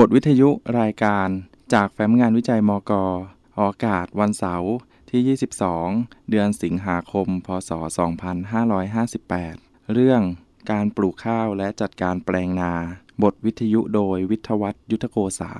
บทวิทยุรายการจากแฟ้มงานวิจัยมกออากาศวันเสาร์ที่ 22 เดือนสิงหาคม พศ 2558 เรื่องการปลูกข้าวและจัดการแปลงนา บทวิทยุโดยวิทวัตยุทธโกษา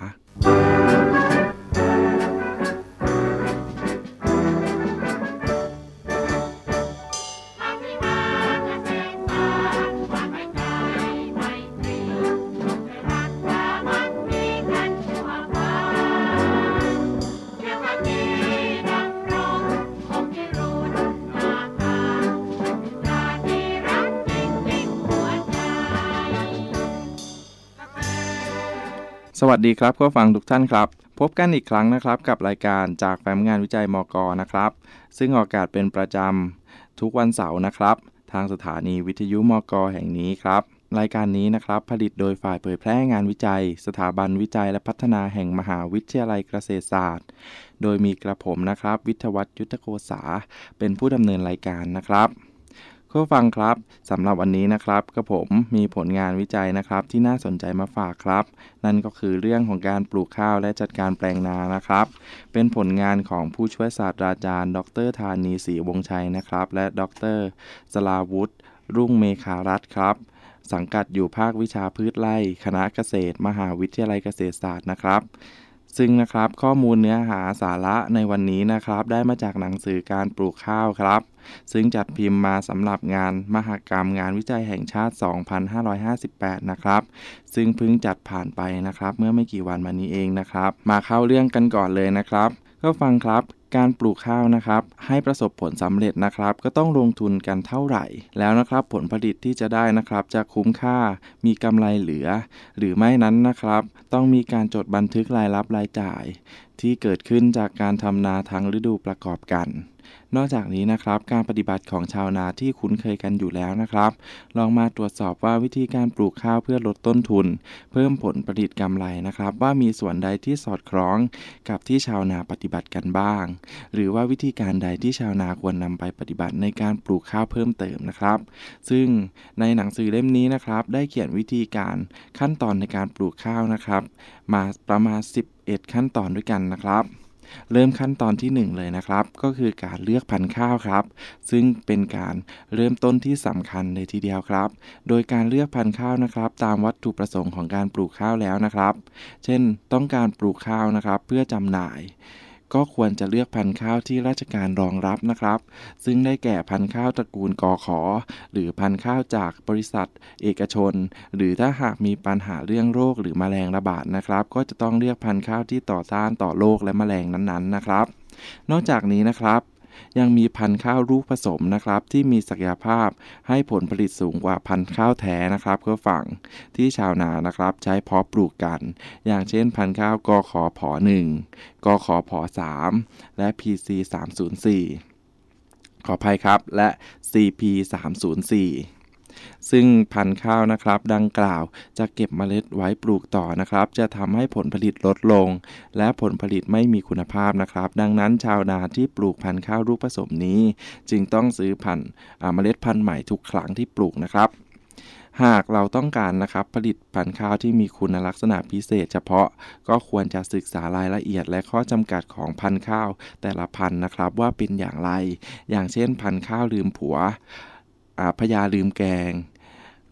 สวัสดีครับผู้ฟังทุกท่านครับ พบกันอีกครั้งนะครับกับรายการจากแฟมงานวิจัยมกนะครับ ซึ่งออกอากาศเป็นประจำทุกวันเสาร์นะครับ ทางสถานีวิทยุมกแห่งนี้ครับ รายการนี้นะครับผลิตโดยฝ่ายเผยแพร่งานวิจัย สถาบันวิจัยและพัฒนาแห่งมหาวิทยาลัยเกษตรศาสตร์โดยมีกระผมนะครับ วิทวัตยุทธโกษาเป็นผู้ดำเนินรายการนะครับผู้ฟังครับสำหรับวันนี้นะครับก็ผมมีผลงานวิจัยนะครับที่น่าสนใจมาฝากครับ นั่นก็คือเรื่องของการปลูกข้าวและจัดการแปลงนานะครับ เป็นผลงานของผู้ช่วยศาสตราจารย์ดร ธานีศรีวงชัยนะครับ และดรสลาวุฒิรุ่งเมฆารัตครับ สังกัดอยู่ภาควิชาพืชไร่คณะเกษตร มหาวิทยาลัยเกษตรศาสตร์นะครับซึ่งนะครับข้อมูลเนื้อหาสาระในวันนี้นะครับ ได้มาจากหนังสือการปลูกข้าวครับ ซึ่งจัดพิมพ์มาสำหรับงานมหกรรมงานวิจัยแห่งชาติ 2558 นะครับ ซึ่งเพิ่งจัดผ่านไปนะครับ เมื่อไม่กี่วันมานี้เองนะครับ มาเข้าเรื่องกันก่อนเลยนะครับก็ฟังครับ การปลูกข้าวนะครับ ให้ประสบผลสำเร็จนะครับ ก็ต้องลงทุนกันเท่าไหร่ แล้วนะครับ ผลผลิตที่จะได้นะครับ จะคุ้มค่า มีกำไรเหลือ หรือไม่นั้นนะครับ ต้องมีการจดบันทึกรายรับรายจ่าย ที่เกิดขึ้นจากการทำนาทั้งฤดูประกอบกันนอกจากนี้นะครับการปฏิบัติของชาวนาที่คุ้นเคยกันอยู่แล้วนะครับ ลองมาตรวจสอบว่าวิธีการปลูกข้าวเพื่อลดต้นทุน เพิ่มผลผลิตกำไรนะครับ ว่ามีส่วนใดที่สอดคล้องกับที่ชาวนาปฏิบัติกันบ้าง หรือว่าวิธีการใดที่ชาวนาควรนำไปปฏิบัติในการปลูกข้าวเพิ่มเติมนะครับ ซึ่งในหนังสือเล่มนี้นะครับได้เขียนวิธีการขั้นตอนในการปลูกข้าวนะครับ มาประมาณ 11 ขั้นตอนด้วยกันนะครับเริ่มขั้นตอนที่ 1 เลยนะครับ ก็คือการเลือกพันธุ์ข้าวครับ ซึ่งเป็นการเริ่มต้นที่สำคัญเลยทีเดียวครับ โดยการเลือกพันธุ์ข้าวนะครับ ตามวัตถุประสงค์ของการปลูกข้าวแล้วนะครับ เช่นต้องการปลูกข้าวนะครับเพื่อจำหน่ายก็ควรจะเลือกพันธุ์ข้าวที่ราชการรองรับนะครับ ซึ่งได้แก่พันธุ์ข้าวตระกูลกอขอ หรือพันธุ์ข้าวจากบริษัท เอกชน หรือถ้าหากมีปัญหาเรื่องโรคหรือมแมลงระบาดนะครับ ก็จะต้องเลือกพันธุ์ข้าวที่ต่อต้านต่อโรคและมแมลงนั้นๆนะครับ นอกจากนี้นะครับยังมีพันธุ์ข้าวลูกผสมนะครับที่มีศักยภาพให้ผลผลิตสูงกว่าพันธุ์ข้าวแท้นะครับเพื่อฝังที่ชาวนานะครับใช้เพาะปลูกกัน อย่างเช่นพันธุ์ข้าวกอขอผอหนึ่งกอขอผอสามและ PC 304ขออภัยครับและ CP 304ซึ่งพันธุ์ข้าวนะครับดังกล่าว จะเก็บเมล็ดไว้ปลูกต่อนะครับ จะทำให้ผลผลิตลดลง และผลผลิตไม่มีคุณภาพนะครับ ดังนั้นชาวนาที่ปลูกพันธุ์ข้าวรูปผสมนี้ จึงต้องซื้อพันธุ์เมล็ดพันธุ์ใหม่ทุกครั้งที่ปลูกนะครับ หากเราต้องการนะครับ ผลิตพันธุ์ข้าวที่มีคุณลักษณะพิเศษ เฉพาะก็ควรจะศึกษารายละเอียด และข้อจำกัดของพันธุ์ข้าวแต่ละพันธุ์นะครับว่าเป็นอย่างไร อย่างเช่นพันธุ์ข้าวลืมผัวอพญาลืมแกง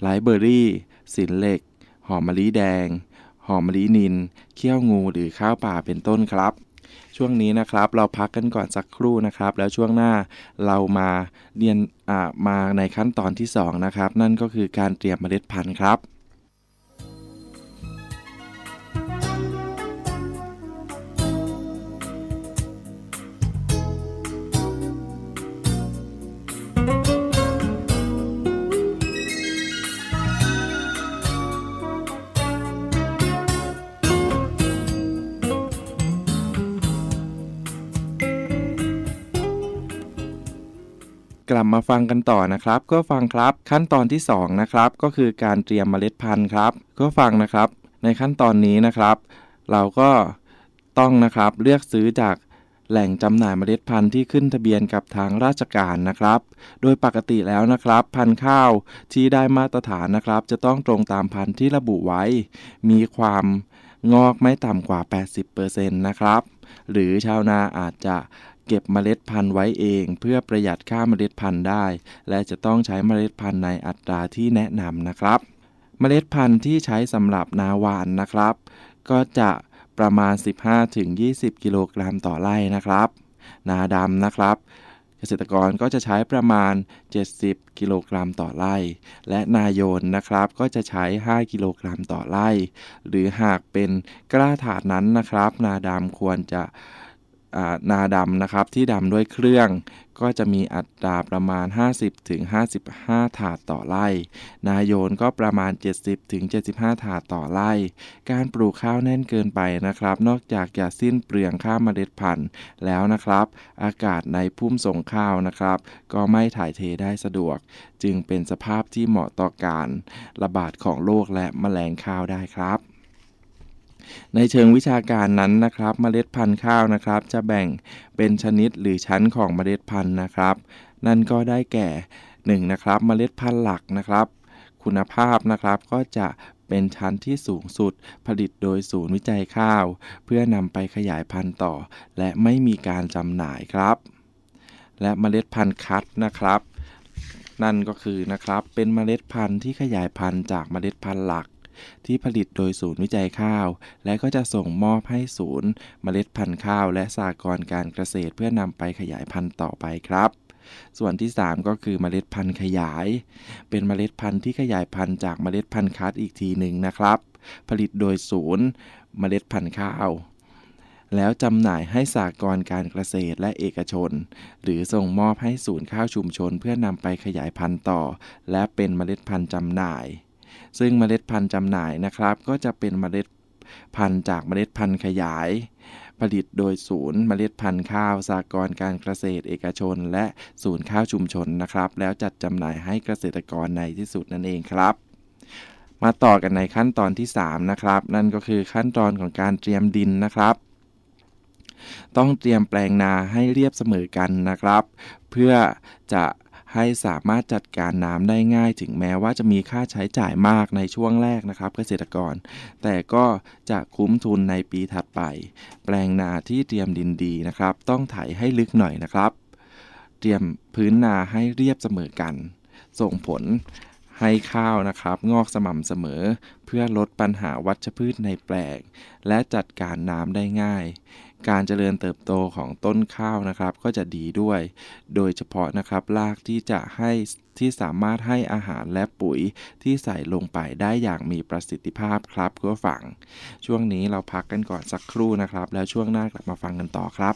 ไลเบอรี่ สินเหล็ก หอมมะลิแดง หอมมะลินิน เขี้ยวงูหรือข้าวป่าเป็นต้นครับ ช่วงนี้นะครับเราพักกันก่อนสักครู่นะครับ แล้วช่วงหน้าเรามาเรียนมาในขั้นตอนที่ 2 นะครับ นั่นก็คือการเตรียมเมล็ดพันธุ์ครับมาฟังกันต่อนะครับก็ฟังครับขั้นตอนที่2นะครับก็คือการเตรียมเมล็ดพันธุ์ครับก็ฟังนะครับในขั้นตอนนี้นะครับ เราก็ต้องนะครับเลือกซื้อจากแหล่งจำหน่ายเมล็ดพันธุ์ที่ขึ้นทะเบียนกับทางราชการนะครับ โดยปกติแล้วนะครับ พันธุ์ข้าวที่ได้มาตรฐานนะครับ จะต้องตรงตามพันธุ์ที่ระบุไว้ มีความงอกไม่ต่ำกว่า80%นะครับหรือชาวนาอาจจะเก็บเมล็ดพันธุ์ไว้เองเพื่อประหยัดค่าเมล็ดพันธุ์ได้ และจะต้องใช้เมล็ดพันธุ์ในอัตราที่แนะนำนะครับ เมล็ดพันธุ์ที่ใช้สำหรับนาหวานนะครับ ก็จะประมาณ 15-20กิโลกรัมต่อไร่นะครับ นาดำนะครับ เกษตรกรก็จะใช้ประมาณ 70กิโลกรัมต่อไร่และนาโยนนะครับก็จะใช้ 5กิโลกรัมต่อไร่หรือหากเป็นกล้าถาดนั้นนะครับ นาดำควรจะนาดำนะครับที่ดำด้วยเครื่องก็จะมีอัตราประมาณ 50-55 ถาดต่อไร่ นาโยนก็ประมาณ 70-75 ถาดต่อไร่ การปลูกข้าวแน่นเกินไปนะครับ นอกจากจะสิ้นเปลืองค่าเมล็ดพันธุ์แล้วนะครับอากาศในพุ่มส่งข้าวนะครับ ก็ไม่ถ่ายเทได้สะดวก จึงเป็นสภาพที่เหมาะต่อการระบาดของโรคและแมลงข้าวได้ครับในเชิงวิชาการนั้นนะครับมเมล็ดพันธุ์ข้าวนะครับ จะแบ่งเป็นชนิดหรือชั้นของมเมล็ดพันธุ์นะครับ นั่นก็ได้แก่1นะครับมเมล็ดพันธุ์หลักนะครับ คุณภาพนะครับก็จะเป็นชั้นที่สูงสุดผลิตโดยศูนย์วิจัยข้าว เพื่อนำไปขยายพันธุ์ต่อและไม่มีการจำหน่ายครับ และมเมล็ดพันธุ์คัดนะครับ นั่นก็คือนะครับเป็นมเมล็ดพันธุ์ที่ขยายพันธุ์จากมเมล็ดพันธุ์หลักที่ผลิตโดยศูนย์วิจัยข้าว และก็จะส่งมอบให้ศูนย์ เมล็ดพันธุ์ข้าวและสากรการเกษตรเพื่อนำไปขยายพันธุ์ต่อไปครับ ส่วนที่ 3 ก็คือเมล็ดพันธุ์ขยาย เป็นเมล็ดพันธุ์ที่ขยายพันธุ์จากเมล็ดพันธุ์คัดอีกทีหนึ่งนะครับ ผลิตโดยศูนย์เมล็ดพันธุ์ข้าว แล้วจำหน่ายให้สากลการเกษตรและเอกชน หรือส่งมอบให้ศูนย์ข้าวชุมชนเพื่อนำไปขยายพันธุ์ต่อ และเป็นเมล็ดพันธุ์จำหน่ายซึ่งเมล็ดพันธุ์จำหน่ายนะครับ ก็จะเป็นเมล็ดพันธุ์จากเมล็ดพันธุ์ขยายผลิตโดยศูนย์เมล็ดพันธุ์ข้าวสากรการเกษตรเอกชนและศูนย์ข้าวชุมชนนะครับ แล้วจัดจำหน่ายให้เกษตรกรในที่สุดนั่นเองครับ มาต่อกันในขั้นตอนที่ 3 นะครับนั่นก็คือขั้นตอนของการเตรียมดินนะครับ ต้องเตรียมแปลงนาให้เรียบเสมอกันนะครับ เพื่อจะให้สามารถจัดการน้ำได้ง่าย ถึงแม้ว่าจะมีค่าใช้จ่ายมากในช่วงแรกนะครับเกษตรกร แต่ก็จะคุ้มทุนในปีถัดไป แปลงนาที่เตรียมดินดีนะครับ ต้องไถให้ลึกหน่อยนะครับ เตรียมพื้นนาให้เรียบเสมอ กันส่งผลให้ข้าวนะครับ งอกสม่ำเสมอ เพื่อลดปัญหาวัชพืชในแปลง และจัดการน้ำได้ง่ายการเจริญเติบโตของต้นข้าวนะครับก็จะดีด้วย โดยเฉพาะนะครับรากที่จะให้ที่สามารถให้อาหารและปุ๋ยที่ใส่ลงไปได้อย่างมีประสิทธิภาพครับเพื่อฝัง ช่วงนี้เราพักกันก่อนสักครู่นะครับแล้วช่วงหน้ากลับมาฟังกันต่อครับ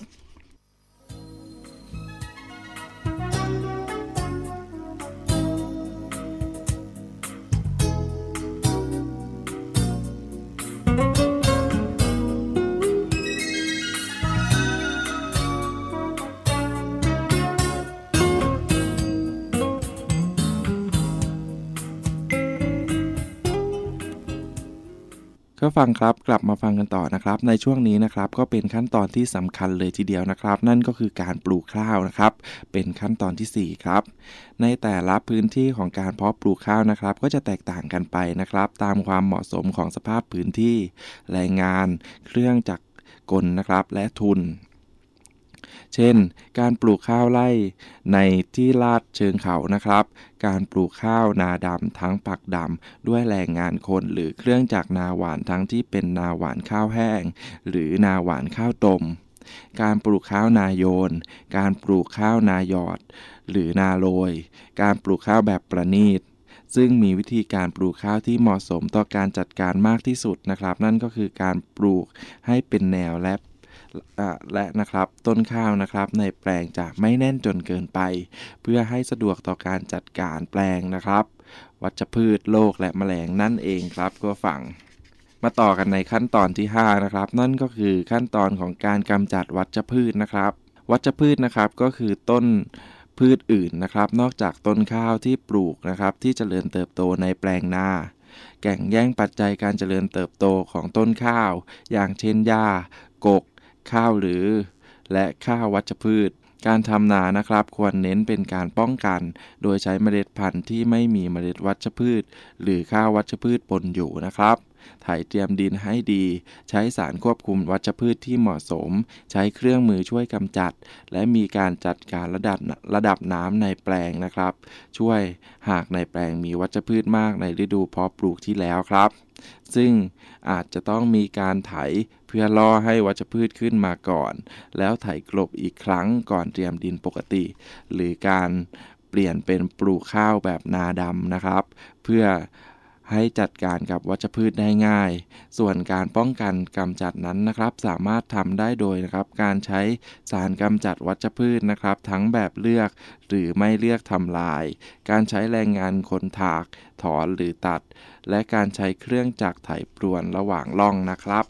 ฟังครับกลับมาฟังกันต่อนะครับในช่วงนี้นะครับก็เป็นขั้นตอนที่สำคัญเลยทีเดียวนะครับ นั่นก็คือการปลูกข้าวนะครับเป็นขั้นตอนที่4ครับในแต่ละพื้นที่ของการเพาะปลูกข้าวนะครับก็จะแตกต่างกันไปนะครับตามความเหมาะสมของสภาพพื้นที่แรงงาน เครื่องจักรกลนะครับและทุนเช่น การปลูกข้าวไร่ในที่ลาดเชิงเขานะครับ การปลูกข้าวนาดำทั้งปักดำด้วยแรงงานคนหรือเครื่องจากนาหวานทั้งที่เป็นนาหวานข้าวแห้ง หรือนาหวานข้าวต้มการปลูกข้าวนาโยน การปลูกข้าวนายอด หรือนาโรย การปลูกข้าวแบบประณีตซึ่งมีวิธีการปลูกข้าวที่เหมาะสมต่อการจัดการมากที่สุดนะครับ นั่นก็คือการปลูกให้เป็นแนวและและ นะครับ ต้นข้าว นะครับ ในแปลงจะไม่แน่นจนเกินไป เพื่อให้สะดวกต่อการจัดการแปลงนะครับ วัชพืชโรคและแมลงนั่นเองครับ ก็ฝั่ง มาต่อกันในขั้นตอนที่ 5 นะครับ นั่นก็คือขั้นตอนของการกำจัดวัชพืชนะครับ วัชพืชนะครับก็คือต้นพืชอื่นนะครับนอกจากต้นข้าวที่ปลูกนะครับที่จเจริญเติบโตในแปลงนาแก่งแย่งปัจจัย การเจริญเติบโตของต้นข้าว อย่างเช่นหญ้ากกข้าวหรือและข้าววัชพืช การทำนานะครับ ควรเน้นเป็นการป้องกัน โดยใช้เมล็ดพันธุ์ที่ไม่มีเมล็ดวัชพืช หรือข้าววัชพืชปนอยู่นะครับไถเตรียมดินให้ดี ใช้สารควบคุมวัชพืชที่เหมาะสม ใช้เครื่องมือช่วยกำจัด และมีการจัดการระดับระดับน้ำในแปลงนะครับ ช่วยหากในแปลงมีวัชพืชมากในฤดูเพาะปลูกที่แล้วครับซึ่งอาจจะต้องมีการไถเพื่อล่อให้วัชพืชขึ้นมาก่อน แล้วไถกลบอีกครั้งก่อนเตรียมดินปกติ หรือการเปลี่ยนเป็นปลูกข้าวแบบนาดำนะครับ เพื่อให้จัดการกับวัชพืชได้ง่าย ส่วนการป้องกันกำจัดนั้นนะครับ สามารถทำได้โดยนะครับ การใช้สารกำจัดวัชพืชนะครับ ทั้งแบบเลือกหรือไม่เลือกทำลาย การใช้แรงงานคนถากถอนหรือตัดและการใช้เครื่องจักรไถปลวนระหว่างล่องนะครับ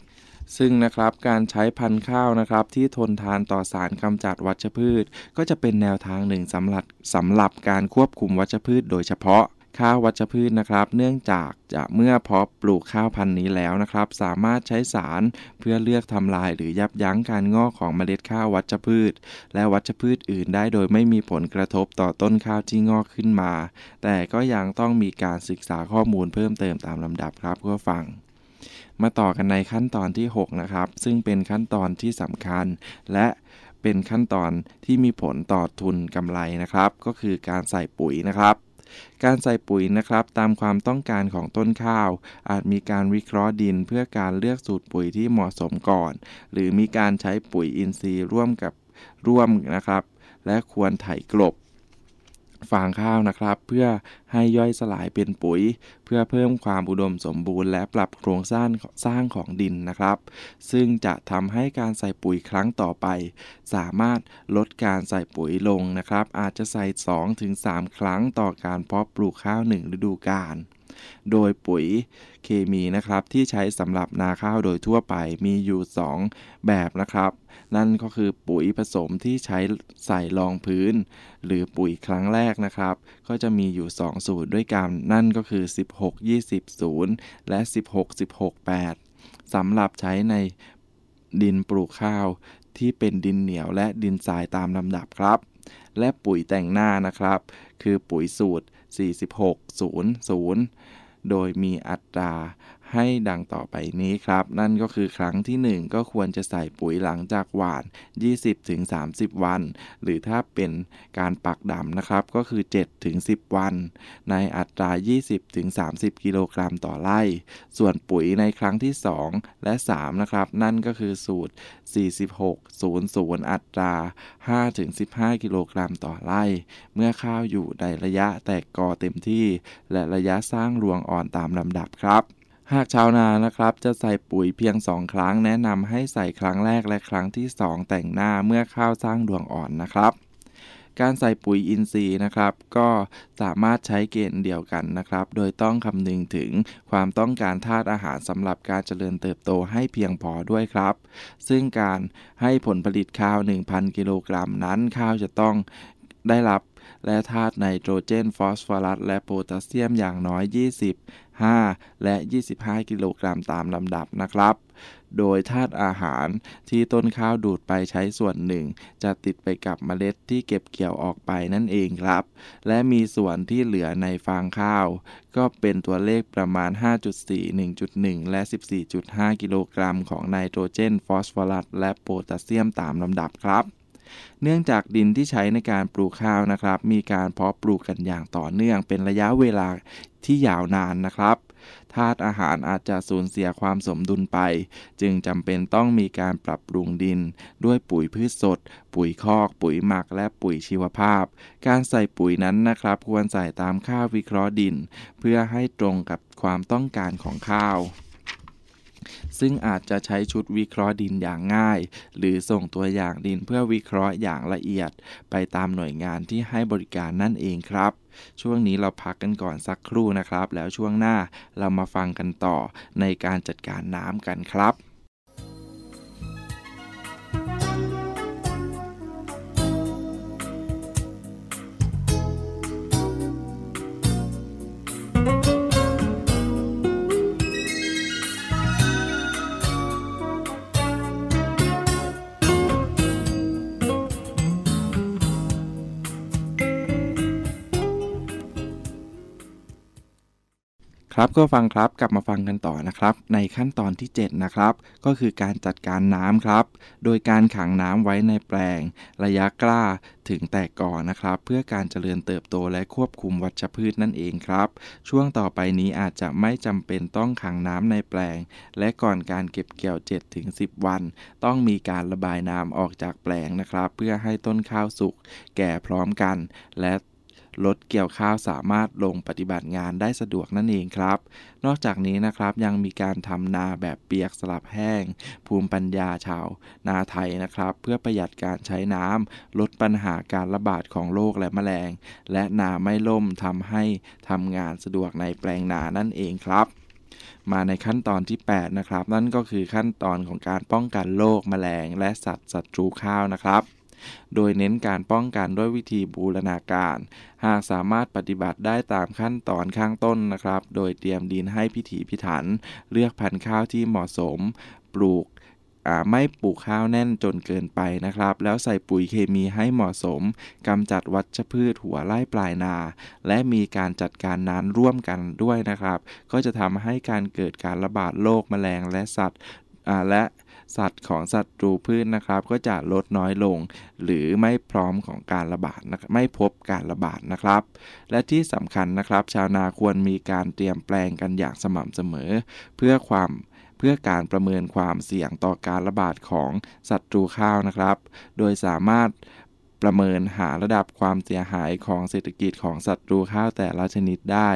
ซึ่งนะครับการใช้พันธุ์ข้าวนะครับที่ทนทานต่อสารกำจัดวัชพืช ก็จะเป็นแนวทางหนึ่งสำหรับสำหรับการควบคุมวัชพืชโดยเฉพาะข้าววัชพืชนะครับ เนื่องจากจะเมื่อเพาะปลูกข้าวพันธุ์นี้แล้วนะครับ สามารถใช้สารเพื่อเลือกทำลายหรือยับยั้งการงอกของเมล็ดข้าววัชพืช และวัชพืชอื่นได้โดยไม่มีผลกระทบต่อต้นข้าวที่งอกขึ้นมา แต่ก็ยังต้องมีการศึกษาข้อมูลเพิ่มเติมตามลำดับครับเพื่อฟัง มาต่อกันในขั้นตอนที่ 6 นะครับ ซึ่งเป็นขั้นตอนที่สำคัญ และเป็นขั้นตอนที่มีผลต่อทุนกำไรนะครับ ก็คือการใส่ปุ๋ยนะครับการใส่ปุ๋ยนะครับตามความต้องการของต้นข้าว อาจมีการวิเคราะห์ดินเพื่อการเลือกสูตรปุ๋ยที่เหมาะสมก่อน หรือมีการใช้ปุ๋ยอินทรีย์ร่วมกับร่วมนะครับ และควรไถกลบฟางข้าวนะครับเพื่อให้ย่อยสลายเป็นปุ๋ย เพื่อเพิ่มความอุดมสมบูรณ์และปรับโครงสร้างสร้างของดินนะครับ ซึ่งจะทำให้การใส่ปุ๋ยครั้งต่อไป สามารถลดการใส่ปุ๋ยลงนะครับอาจจะใส่ 2-3 ครั้งต่อการเพาะปลูกข้าว1ฤดูกาลโดยปุ๋ยเคมีนะครับที่ใช้สำหรับนาข้าวโดยทั่วไปมีอยู่2แบบนะครับ นั่นก็คือปุ๋ยผสมที่ใช้ใส่รองพื้น หรือปุ๋ยครั้งแรกนะครับ ก็จะมีอยู่ 2 สูตรด้วยกันนั่นก็คือ 16 20 0และ 16 16 8สำหรับใช้ในดินปลูกข้าวที่เป็นดินเหนียวและดินทรายตามลำดับครับ และปุ๋ยแต่งหน้านะครับคือปุ๋ยสูตร46 0 0โดยมีอัตราให้ดังต่อไปนี้ครับ นั่นก็คือครั้งที่ 1 ก็ควรจะใส่ปุ๋ยหลังจากหว่าน 20-30 วัน หรือถ้าเป็นการปักดำนะครับ ก็คือ 7-10 วัน ในอัตรา 20-30 กิโลกรัมต่อไร่ ส่วนปุ๋ยในครั้งที่ 2 และ 3 นะครับ นั่นก็คือสูตร46-00อัตรา 5-15 กิโลกรัมต่อไร่ เมื่อข้าวอยู่ในระยะแตกกอเต็มที่ และระยะสร้างรวงอ่อนตามลำดับครับหากชาวนานะครับจะใส่ปุ๋ยเพียงสองครั้งแนะนำให้ใส่ครั้งแรกและครั้งที่ 2 แต่งหน้าเมื่อข้าวสร้างดวงอ่อนนะครับ การใส่ปุ๋ยอินทรีย์นะครับก็สามารถใช้เกณฑ์เดียวกันนะครับ โดยต้องคำนึงถึงความต้องการธาตุอาหารสำหรับการเจริญเติบโตให้เพียงพอด้วยครับ ซึ่งการให้ผลผลิตข้าว 1,000กิโลกรัม นั้น ข้าวจะต้องได้รับและธาตุไนโตรเจนฟอสฟอรัสและโพแทสเซียมอย่างน้อย 20 25และ 25 กิโลกรัม ตามลำดับนะครับ โดยธาตุอาหารที่ต้นข้าวดูดไปใช้ส่วนหนึ่ง จะติดไปกับเมล็ดที่เก็บเกี่ยวออกไปนั่นเองครับ และมีส่วนที่เหลือในฟางข้าว ก็เป็นตัวเลขประมาณ 5.4 1.1 และ 14.5 กิโลกรัม ของไนโตรเจน ฟอสฟอรัส และโพแทสเซียมตามลำดับครับเนื่องจากดินที่ใช้ในการปลูกข้าวนะครับมีการเพาะปลูกกันอย่างต่อเนื่องเป็นระยะเวลาที่ยาวนานนะครับธาตุอาหารอาจจะสูญเสียความสมดุลไป จึงจำเป็นต้องมีการปรับปรุงดิน ด้วยปุ๋ยพืชสด ปุ๋ยคอก ปุ๋ยหมักและปุ๋ยชีวภาพ การใส่ปุ๋ยนั้นนะครับ ควรใส่ตามค่าวิเคราะห์ดิน เพื่อให้ตรงกับความต้องการของข้าวซึ่งอาจจะใช้ชุดวิเคราะห์ดินอย่างง่าย หรือส่งตัวอย่างดินเพื่อวิเคราะห์อย่างละเอียด ไปตามหน่วยงานที่ให้บริการนั่นเองครับ ช่วงนี้เราพักกันก่อนสักครู่นะครับ แล้วช่วงหน้าเรามาฟังกันต่อในการจัดการน้ำกันครับครับก็ฟังครับกลับมาฟังกันต่อนะครับ ในขั้นตอนที่ 7 นะครับก็คือการจัดการน้ำครับ โดยการขังน้ำไว้ในแปลง ระยะกล้าถึงแตกก่อนนะครับเพื่อการเจริญเติบโตและควบคุมวัชพืชนั่นเองครับ ช่วงต่อไปนี้อาจจะไม่จำเป็นต้องขังน้ำในแปลง และก่อนการเก็บเกี่ยว 7-10 วัน ต้องมีการระบายน้ำออกจากแปลงนะครับ เพื่อให้ต้นข้าวสุกแก่พร้อมกัน และรถเกี่ยวข้าวสามารถลงปฏิบัติงานได้สะดวกนั่นเองครับ นอกจากนี้นะครับยังมีการทำนาแบบเปียกสลับแห้ง ภูมิปัญญาชาวนาไทยนะครับ เพื่อประหยัดการใช้น้ำลดปัญหาการระบาดของโรคและแมลง และนาไม่ล่มทำให้ทำงานสะดวกในแปลงนานั่นเองครับ มาในขั้นตอนที่ 8นะครับนั่นก็คือขั้นตอนของการป้องกันโรคแมลง และสัตว์ศัตรูข้าวนะครับโดยเน้นการป้องกันด้วยวิธีบูรณาการ หากสามารถปฏิบัติได้ตามขั้นตอนข้างต้นนะครับ โดยเตรียมดินให้พิถีพิถัน เลือกพันธุ์ข้าวที่เหมาะสม ปลูกไม่ปลูกข้าวแน่นจนเกินไปนะครับ แล้วใส่ปุ๋ยเคมีให้เหมาะสมกำจัดวัชพืชหัวไร่ปลายนา และมีการจัดการน้ำร่วมกันด้วยนะครับ ก็จะทำให้การเกิดการระบาดโรคแมลงและสัตว์และสัตว์ของสัตว์รูพืชนนะครับ ก็จะลดน้อยลง หรือไม่พร้อมของการระบาดไม่พบการระบาดนะครับ และที่สำคัญนะครับ ชาวนาควรมีการเตรียมแปลงกันอย่างสม่ำเสมอ เพื่อความเพื่อการประเมินความเสี่ยงต่อการระบาดของสัตว์รูข้าวนะครับ โดยสามารถประเมินหาระดับความเสียหายของเศรษฐกิจ ของสัตว์รูข้าวแต่ละชนิดได้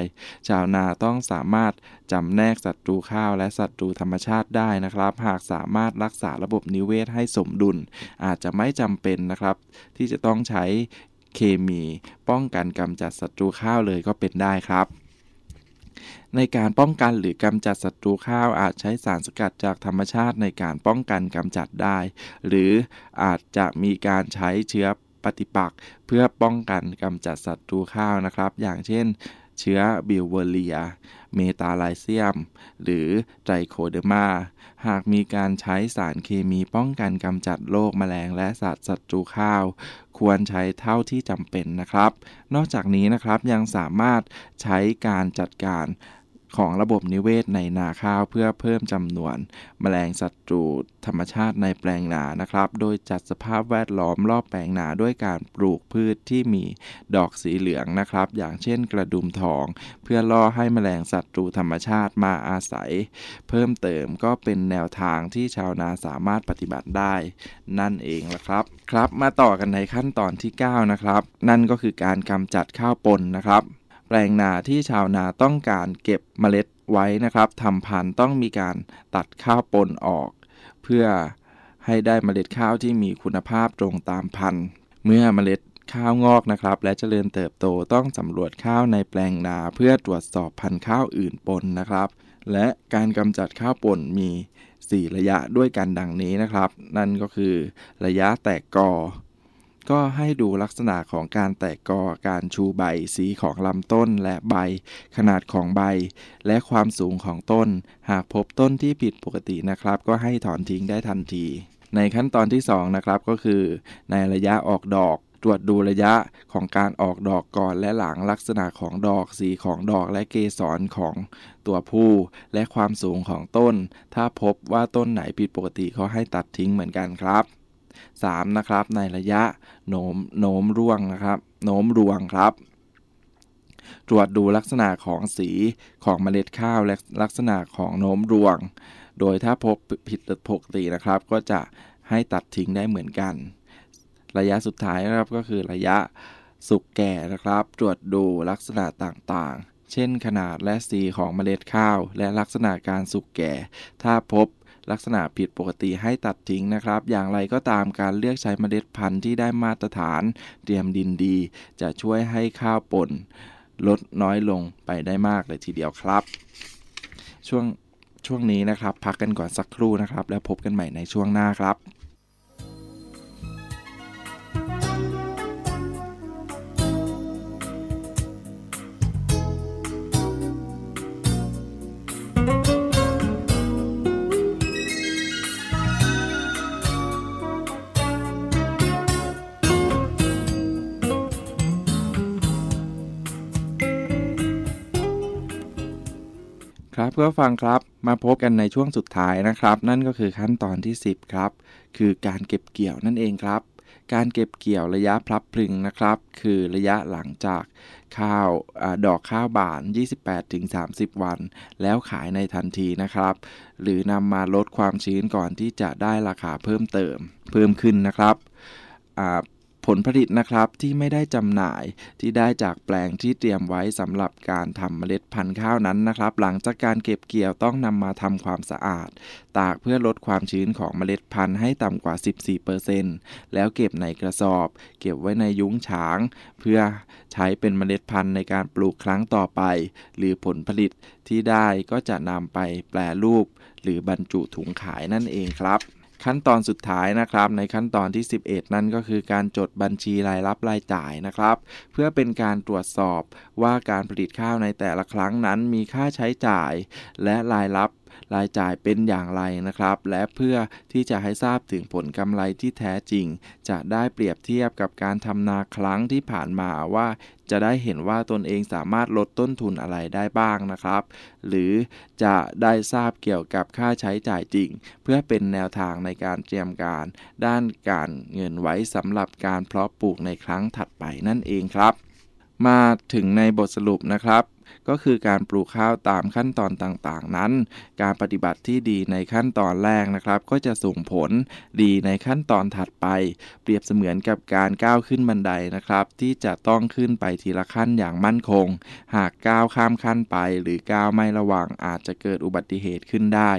ชาวนาต้องสามารถจำแนกสัตว์รูข้าวและสัตว์รูธรรมชาติได้นะครับ หากสามารถรักษาระบบนิเวศให้สมดุล อาจจะไม่จำเป็นนะครับ ที่จะต้องใช้เคมี ป้องกันกำจัดศัตรูข้าวเลยก็เป็นได้ครับ ในการป้องกันหรือกำจัดศัตรูข้าวอาจใช้สารสกัดจากธรรมชาติในการป้องกันกำจัดได้ หรืออาจจะมีการใช้เชื้อปฏิปักษ์เพื่อป้องกันกำจัดศัตรูข้าวนะครับ อย่างเช่น เชื้อบิวเวอเรียเมตาไลเซียม หรือไตรโคเดมาหากมีการใช้สารเคมีป้องกันกำจัดโรคแมลงและสัตว์ศัตรูข้าว ควรใช้เท่าที่จำเป็นนะครับ นอกจากนี้นะครับยังสามารถใช้การจัดการของระบบนิเวศในนาข้าวเพื่อเพิ่มจำนวนมแมลงศัตรูธรรมชาติในแปลงนานะครับ โดยจัดสภาพแวดล้อมรอบแปลงนาด้วยการปลูกพืชที่มีดอกสีเหลืองนะครับ อย่างเช่นกระดุมทอง เพื่อล่อให้มแมลงศัตรูธรรมชาติมาอาศัย เพิ่มเติมก็เป็นแนวทางที่ชาวนาสามารถปฏิบัติได้นั่นเองละครับ ครับมาต่อกันในขั้นตอนที่9นะครับนั่นก็คือการกำจัดข้าวปนนะครับแปลงนาที่ชาวนาต้องการเก็บเมล็ดไว้นะครับทำพันธุ์ต้องมีการตัดข้าวปนออก เพื่อให้ได้เมล็ดข้าวที่มีคุณภาพตรงตามพันธุ์ เมื่อเมล็ดข้าวงอกนะครับและเจริญเติบโตต้องสำรวจข้าวในแปลงนาเพื่อตรวจสอบพันธุ์ข้าวอื่นปนนะครับ และการกำจัดข้าวปนมี 4 ระยะด้วยกันดังนี้นะครับ นั่นก็คือระยะแตกกอก็ให้ดูลักษณะของการแตกกอ การชูใบ สีของลำต้นและใบ ขนาดของใบ และความสูงของต้น หากพบต้นที่ผิดปกตินะครับ ก็ให้ถอนทิ้งได้ทันที ในขั้นตอนที่2นะครับก็คือ ในระยะออกดอก ตรวจดูระยะของการออกดอกก่อนและหลังลักษณะของดอก สีของดอกและเกสรของตัวผู้ และความสูงของต้น ถ้าพบว่าต้นไหนผิดปกติเขาให้ตัดทิ้งเหมือนกันครับ 3. นะครับในระยะโน้มโน้มร่วงนะครับโน้มรวงครับ ตรวจดูลักษณะของสีของเมล็ดข้าวและลักษณะของโน้มรวง โดยถ้าพบผิดปกตินะครับ ก็จะให้ตัดทิ้งได้เหมือนกัน ระยะสุดท้ายนะครับก็คือระยะสุกแก่นะครับ ตรวจดูลักษณะต่างๆ เช่นขนาดและสีของเมล็ดข้าว และลักษณะการสุกแก่ ถ้าพบลักษณะผิดปกติให้ตัดทิ้งนะครับ อย่างไรก็ตามการเลือกใช้เมล็ดพันธุ์ที่ได้มาตรฐาน เตรียมดินดี จะช่วยให้ข้าวป่นลดน้อยลงไปได้มากเลยทีเดียวครับ ช่วงช่วงนี้นะครับ พักกันก่อนสักครู่นะครับ แล้วพบกันใหม่ในช่วงหน้าครับเพื่อฟังครับ มาพบกันในช่วงสุดท้ายนะครับ นั่นก็คือขั้นตอนที่ 10ครับ คือการเก็บเกี่ยวนั่นเองครับ การเก็บเกี่ยวระยะพลับพลึงนะครับ คือระยะหลังจากข้าวอดอกข้าวบาน 28-30 วัน แล้วขายในทันทีนะครับ หรือนำมาลดความชื้นก่อนที่จะได้ราคาเพิ่มเติมเพิ่มขึ้นนะครับผลผลิตนะครับที่ไม่ได้จำหน่ายที่ได้จากแปลงที่เตรียมไว้สำหรับการทำเมล็ดพันธุ์ข้าวนั้นนะครับ หลังจากการเก็บเกี่ยวต้องนำมาทำความสะอาดตากเพื่อลดความชื้นของเมล็ดพันธุ์ให้ต่ำกว่า 14%แล้วเก็บในกระสอบ เก็บไว้ในยุ้งฉาง เพื่อใช้เป็นเมล็ดพันธุ์ในการปลูกครั้งต่อไป หรือผลผลิตที่ได้ก็จะนำไปแปรรูป หรือบรรจุถุงขายนั่นเองครับขั้นตอนสุดท้ายนะครับในขั้นตอนที่ 11 นั่นก็คือการจดบัญชีรายรับรายจ่ายนะครับ เพื่อเป็นการตรวจสอบว่าการผลิตข้าวในแต่ละครั้งนั้น มีค่าใช้จ่ายและรายรับรายจ่ายเป็นอย่างไรนะครับ และเพื่อที่จะให้ทราบถึงผลกำไรที่แท้จริง จะได้เปรียบเทียบกับการทำนาครั้งที่ผ่านมาว่าจะได้เห็นว่าตนเองสามารถลดต้นทุนอะไรได้บ้างนะครับ หรือจะได้ทราบเกี่ยวกับค่าใช้จ่ายจริง เพื่อเป็นแนวทางในการเตรียมการ ด้านการเงินไว้สำหรับการเพาะปลูกในครั้งถัดไปนั่นเองครับ มาถึงในบทสรุปนะครับก็คือการปลูกข้าวตามขั้นตอนต่างๆ นั้น การปฏิบัติที่ดีในขั้นตอนแรกนะครับ ก็จะส่งผลดีในขั้นตอนถัดไป เปรียบเสมือนกับการก้าวขึ้นบันไดนะครับ ที่จะต้องขึ้นไปทีละขั้นอย่างมั่นคง หากก้าวข้ามขั้นไปหรือก้าวไม่ระวังอาจจะเกิดอุบัติเหตุขึ้นได้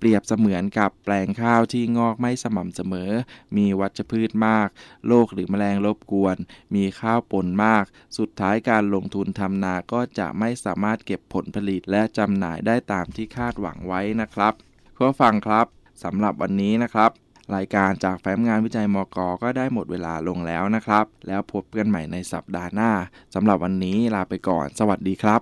เปรียบเสมือนกับแปลงข้าวที่งอกไม่สม่ำเสมอ มีวัชพืชมาก โรคหรือแมลงรบกวน มีข้าวปนมาก สุดท้ายการลงทุนทำนาก็จะไม่สามารถเก็บผลผลิตและจำหน่ายได้ตามที่คาดหวังไว้นะครับเพื่อฟังครับสำหรับวันนี้นะครับ รายการจากแฟ้มงานวิจัยมกก็ได้หมดเวลาลงแล้วนะครับ แล้วพบกันใหม่ในสัปดาห์หน้าสำหรับวันนี้ลาไปก่อน สวัสดีครับ